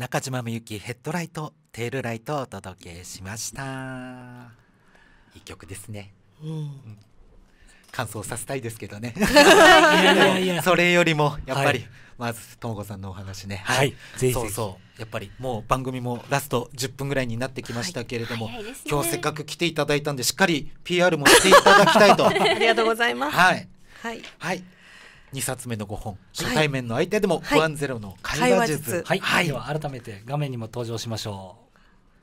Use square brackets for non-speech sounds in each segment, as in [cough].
中島みゆきヘッドライトテールライトをお届けしましたいい曲ですね、うん、うん、感想させたいですけどねいやいや [laughs] それよりもやっぱり、はい、まずともこさんのお話ねはい、はい、ぜひそうそうやっぱりもう番組もラスト10分ぐらいになってきましたけれども、はいね、今日せっかく来ていただいたんでしっかり PR もしていただきたいと [laughs] ありがとうございますはい、はいはい二冊目の五本初対面の相手でもワンゼロの会話術,、はいはい、では改めて画面にも登場しましょ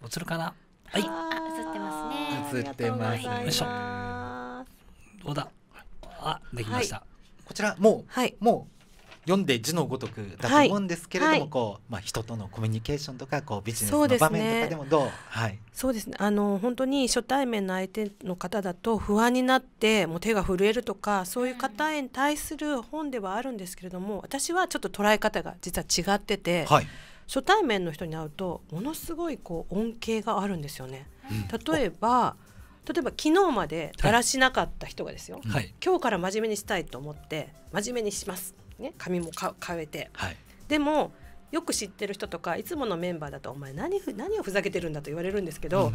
う映るかなはい映ってますね映ってますよいしょどうだあできました、こちらもう、はい、もう読んで字のごとくだと思うんですけれども、はい、こうまあ、人とのコミュニケーションとかこうビジネスの場面とかでもどうそうね,、はい、そうですねあの本当に初対面の相手の方だと不安になってもう手が震えるとかそういう方に対する本ではあるんですけれども私はちょっと捉え方が実は違ってて。はい初対面の人に会うとものすごいこう恩恵があるんですよね。うん、例えば例えば昨日までだらしなかった人がですよ、はい、今日から真面目にしたいと思って真面目にしますね、髪もか変えて、はい、でもよく知ってる人とかいつものメンバーだと「お前何何をふざけてるんだ」と言われるんですけど、うん、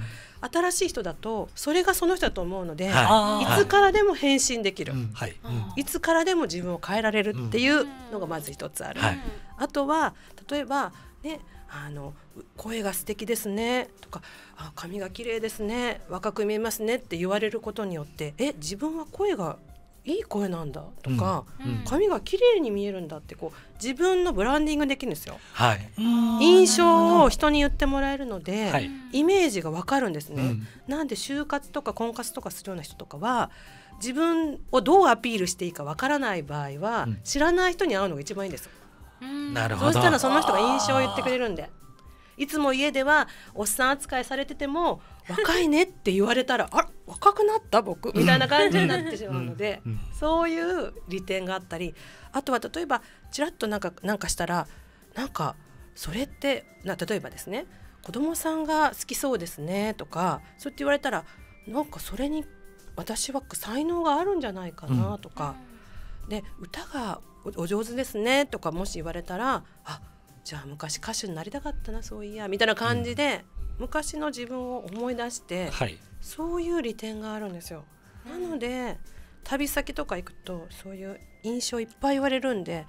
新しい人だとそれがその人だと思うので、はい、いつからでも変身できる、はい、いつからでも自分を変えられるっていうのがまず一つある。うんあとは例えばねあの声が素敵ですねとかあ髪が綺麗ですね若く見えますねって言われることによってえ自分は声がいい声なんだとか、髪が綺麗に見えるんだってこう自分のブランディングできるんですよ。はい、印象を人に言ってもらえるので、イメージがわかるんですね。うん、なんで就活とか婚活とかするような人とかは自分をどうアピールしていいかわからない場合は、うん、知らない人に会うのが一番いいんです。なるほど。そしたらその人が印象を言ってくれるんで。いつも家ではおっさん扱いされてても若いねって言われたらあ若くなった僕みたいな感じになってしまうので、そういう利点があったりあとは例えばちらっとなんかなんかしたらなんかそれってな例えばですね子供さんが好きそうですねとかそうやって言われたらなんかそれに私は才能があるんじゃないかなとか、うん、で歌がお上手ですねとかもし言われたらあじゃあ昔歌手になりたかったなそういやみたいな感じで、うん、昔の自分を思い出して、はい、そういう利点があるんですよ。なので旅先とか行くとそういう印象いっぱい言われるんで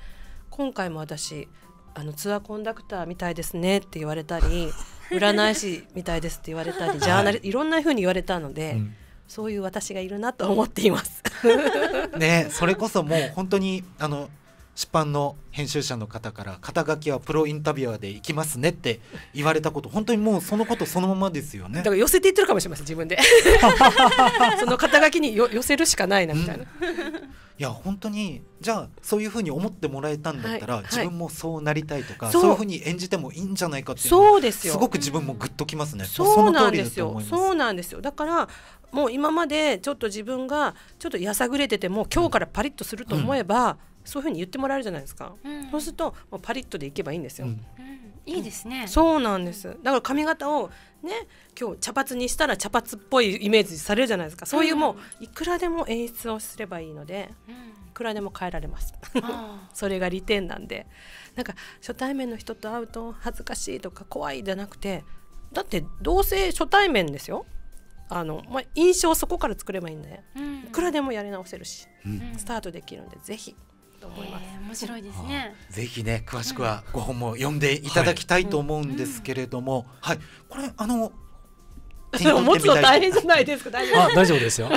今回も私あのツアーコンダクターみたいですねって言われたり [laughs] 占い師みたいですって言われたりジャーナリいろんなふうに言われたので、うん、そういう私がいるなと思っています [laughs] ねそれこそもう本当にあの出版の編集者の方から肩書きはプロインタビュアーでいきますねって言われたこと本当にもうそのことそのままですよねだから寄せていってるかもしれません自分で [laughs] その肩書きに寄せるしかないなみたいな、うん、いや本当にじゃあそういうふうに思ってもらえたんだったら、はい自分もそうなりたいとか、そうそういうふうに演じてもいいんじゃないかっていうそうですよすごく自分もグッときますねそうなんですよそうなんですよだからもう今までちょっと自分がちょっとやさぐれてても今日からパリッとすると思えば、うん、そういうふうに言ってもらえるじゃないですか、うん、そうするともうパリッとでいけばいいんですよ。いいですね。そうなんです。だから髪型をね、今日茶髪にしたら茶髪っぽいイメージされるじゃないですか。そういうもういくらでも演出をすればいいので、いくらでも変えられます。[laughs] それが利点なんで、なんか初対面の人と会うと恥ずかしいとか怖いじゃなくて、だってどうせ初対面ですよ。あの、まあ、印象そこから作ればいいんで、うん、いくらでもやり直せるし、うん、スタートできるんでぜひ。と思います、面白いですね、ぜひね詳しくはご本も読んでいただきたいと思うんですけれども、はい、これあの持つの大変じゃないですか大丈夫ですよ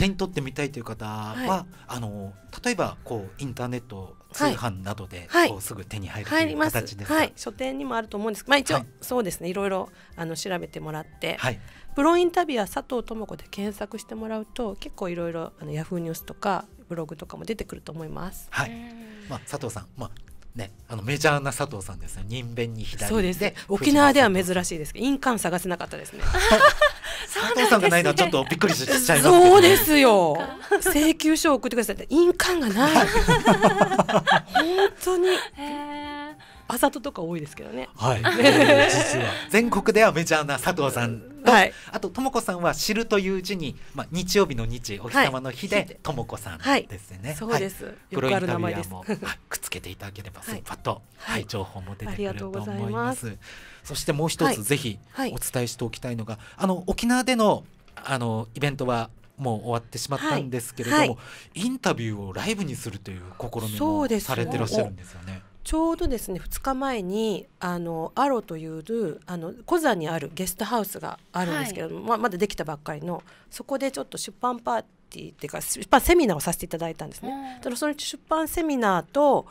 手に取ってみたいという方は、はい、あの例えばこうインターネット通販などで、はい、こうすぐ手に入るという形ですか、はい、書店にもあると思うんですけど、まあ、一応、そうですねいろいろあの調べてもらって、プロインタビュアー佐藤智子で検索してもらうと結構いろいろあのヤフーニュースとかブログとかも出てくると思います。はいまあ、佐藤さん、まあね、あのメジャーな佐藤さんですね。人弁に左そうです、ね、沖縄では珍しいですけど、印鑑探せなかったですね。[laughs] 佐藤さんがないのはちょっとびっくりしちゃいます、ね、そうですよ。請求書を送ってください。印鑑がない。本当に。あざととか多いですけどね。はい。[laughs] 実は全国ではメジャーな佐藤さんと、はい、あととも子さんは知るという字に、まあ日曜日の日、お日様の日でとも子さんですね。そうです。よくある名前です。[laughs] つけていただければスーパーと、はい、はい、情報も出てくると思いますそしてもう一つぜひお伝えしておきたいのが、あの沖縄でのあのイベントはもう終わってしまったんですけれども、インタビューをライブにするという試みもされてらっしゃるんですよね。ちょうどですね2日前にあのアロというあのコザにあるゲストハウスがあるんですけども、はい、ままだできたばっかりのそこでちょっと出版パーティっていうか出版セミナーをさせていただいたんですね。その出版セミナーと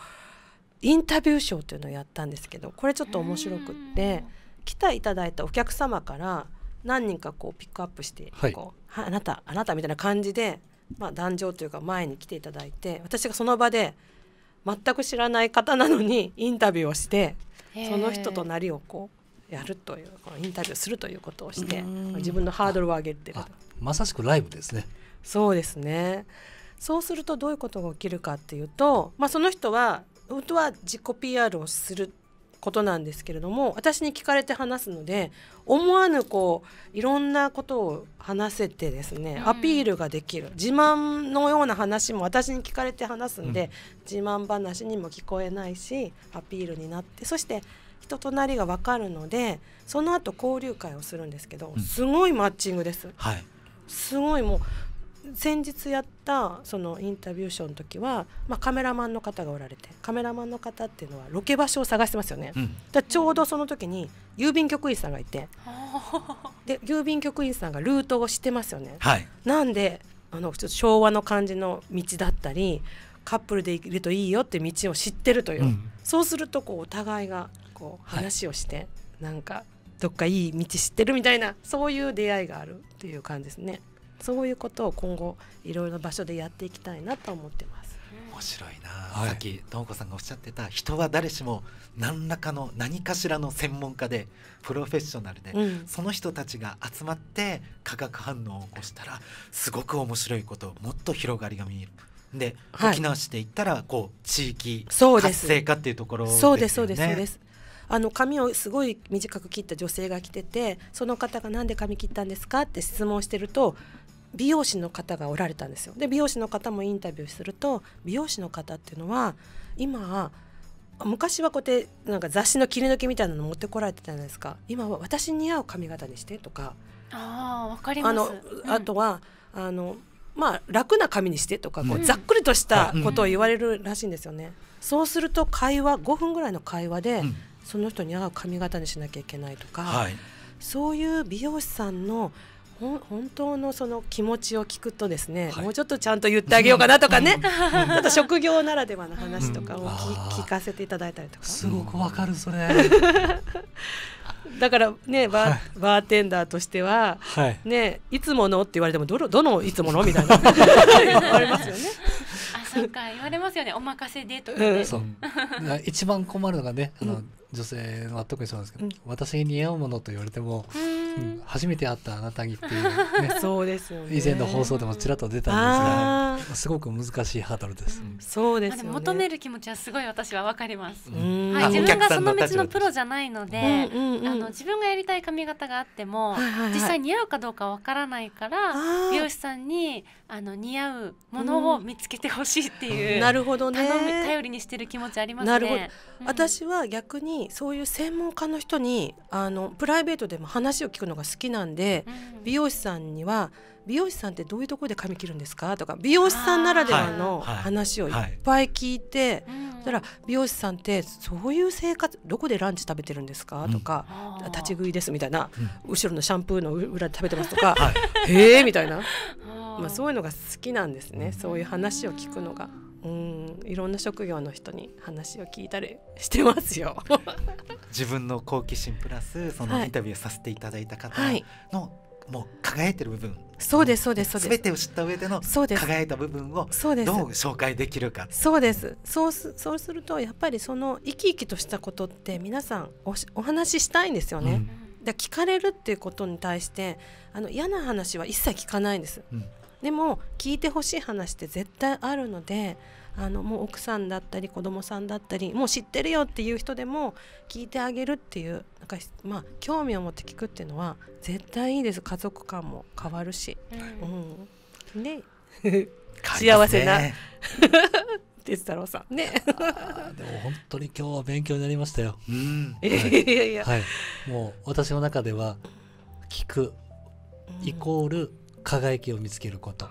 インタビュー賞というのをやったんですけどこれちょっと面白くって来ていただいたお客様から何人かこうピックアップしてこう、はい、あなたあなたみたいな感じで、まあ、壇上というか前に来ていただいて私がその場で全く知らない方なのにインタビューをしてその人となりをこうやるというこのインタビューするということをして自分のハードルを上げてるまさしくライブですねそうですねそうするとどういうことが起きるかっていうと、まあ、その人は本当は自己 PR をすることなんですけれども私に聞かれて話すので思わぬこういろんなことを話せてですね、アピールができる、うん、自慢のような話も私に聞かれて話すんで、うん、自慢話にも聞こえないしアピールになってそして人となりが分かるのでその後交流会をするんですけど、すごいマッチングです。はいすごいもう先日やったそのインタビューショーの時は、まあ、カメラマンの方がおられてカメラマンの方っていうのはロケ場所を探してますよね、うん、だちょうどその時に郵便局員さんがいてで郵便局員さんがルートを知ってますよね、はい、なんであの昭和の感じの道だったりカップルでいるといいよって道を知ってるという、うん、そうするとこうお互いがこう話をして、はい、なんかどっかいい道知ってるみたいなそういう出会いがあるっていう感じですね。そういうことを今後いろいろな場所でやっていきたいなと思ってます。面白いな、はい、さっきともこさんがおっしゃってた人は誰しも何らかの何かしらの専門家でプロフェッショナルで、うん、その人たちが集まって化学反応を起こしたらすごく面白いこともっと広がりが見える。で、はい、沖縄市で言ったらこう地域活性化っていうところです、ね、そうですそうですそうですあの髪をすごい短く切った女性が来ててその方が「何で髪切ったんですか?」って質問してると美容師の方がおられたんですよで美容師の方もインタビューすると美容師の方っていうのは今昔はこうやってなんか雑誌の切り抜きみたいなの持ってこられてたじゃないですか今は私に合う髪型にしてとかあわかりますあとはあのまあ楽な髪にしてとかこうざっくりとしたことを言われるらしいんですよね、うん、そうすると会話5分ぐらいの会話で、うん、その人に合う髪型にしなきゃいけないとか、はい、そういう美容師さんの本当のその気持ちを聞くとですね、はい、もうちょっとちゃんと言ってあげようかなとかね、[laughs] ちょっと職業ならではの話とかを聞,、かせていただいたりとかすごくわかるそれ [laughs] だからねバーはい、バーテンダーとしては、はい、ねいつものって言われてもどどのいつものみたいな [laughs] 言われますよね。あそうか言われますよねお任せでとかね、うん、一番困るのがねあの、うん女性は特にそうなんですけど、うん、私に似合うものと言われても、うん、初めて会ったあなたにっていう、ね、[laughs] そうですよね以前の放送でもちらっと出たんですがすごく難しいハードルです、うん、そうです、ね、求める気持ちはすごい私はわかります、はい、自分がその道のプロじゃないので、うんうんうん、あの自分がやりたい髪型があっても、はいはいはい、実際似合うかどうかわからないから美容師さんにあの似合うものを見つけてほしいっていう、なるほどね頼りにしてる気持ちありますねなるほど、私は逆にそういう専門家の人にあのプライベートでも話を聞くのが好きなんで、うん、美容師さんには美容師さんってどういうところで髪切るんですかとか美容師さんならではの話をいっぱい聞いて、はいはい、そしたら美容師さんってそういう生活どこでランチ食べてるんですかとか、うん、立ち食いですみたいな、うん、後ろのシャンプーの裏で食べてますとか、はい、へえみたいな、まあ、そういうのが好きなんですねそういう話を聞くのが。うんいろんな職業の人に話を聞いたりしてますよ [laughs] 自分の好奇心プラスそのインタビューさせていただいた方の、はい、もう輝いてる部分そうですそうですそうです全てを知った上での輝いた部分をどう紹介できるかそうですそうすそうするとやっぱりその生き生きとしたことって皆さんおお話ししたいんですよね、うん、聞かれるっていうことに対してあの嫌な話は一切聞かないんです、うん、でも聞いてほしい話って絶対あるのであのもう奥さんだったり子供さんだったりもう知ってるよっていう人でも聞いてあげるっていうなんか、まあ、興味を持って聞くっていうのは絶対いいです家族感も変わるし。うん、ね [laughs] 幸せな、ね、哲太郎さんねでも本当に今日は勉強になりましたよ。うん、は [laughs] い、いやいや、はい、もう私の中では聞くイコール輝きを見つけること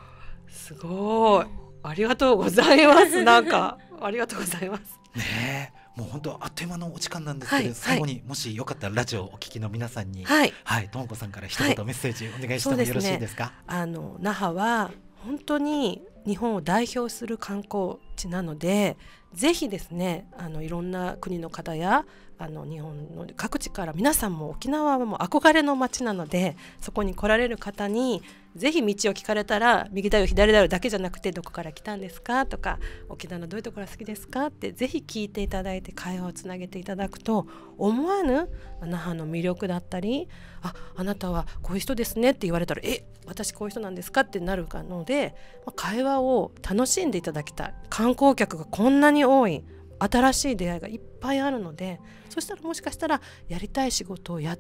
すごいありがとうございますなんか [laughs] ありがとうございますねもう本当あっという間のお時間なんですけど、はい、最後にもしよかったらラジオをお聞きの皆さんにはいともこさんから一言メッセージお願いしてもよろしいですか、はいすね、あの那覇は本当に日本を代表する観光地なのでぜひですねあのいろんな国の方やあの日本の各地から皆さんも沖縄はもう憧れの街なのでそこに来られる方にぜひ道を聞かれたら右だよ左だよだけじゃなくてどこから来たんですかとか沖縄のどういうところが好きですかってぜひ聞いていただいて会話をつなげていただくと思わぬ那覇の魅力だったりああなたはこういう人ですねって言われたらえ私こういう人なんですかってなるので、ま会話を楽しんでいただきたい観光客がこんなに多い。新しい出会いがいっぱいあるのでそしたらもしかしたらやりたい仕事をや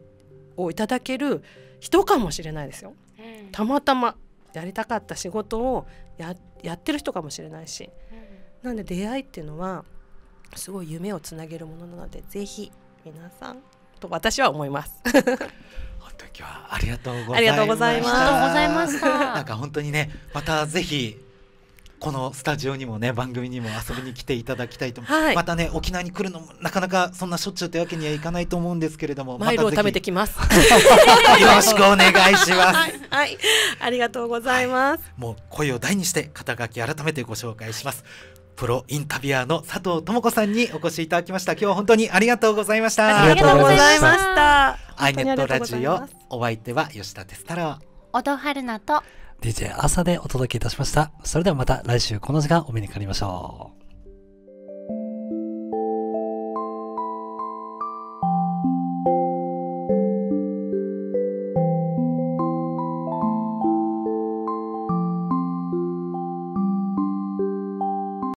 をいただける人かもしれないですよ。たまたまやりたかった仕事をややってる人かもしれないし、なんで出会いっていうのはすごい夢をつなげるものなのでぜひ皆さんと私は思います。本当今日はありがとうございました。ありがとうございました。なんか本当にね、またぜひこのスタジオにもね番組にも遊びに来ていただきたいと、はい、またね沖縄に来るのもなかなかそんなしょっちゅうというわけにはいかないと思うんですけれどもマイルを貯めてきます [laughs] よろしくお願いしますはい、はい、ありがとうございます、はい、もう声を大にして肩書き改めてご紹介します、プロインタビュアーの佐藤智子さんにお越しいただきました今日は本当にありがとうございましたありがとうございましたアイネットラジオお相手は吉田哲太郎ロ小戸春菜と DJ 朝でお届けいたしました。それではまた来週この時間お目にかかりましょう。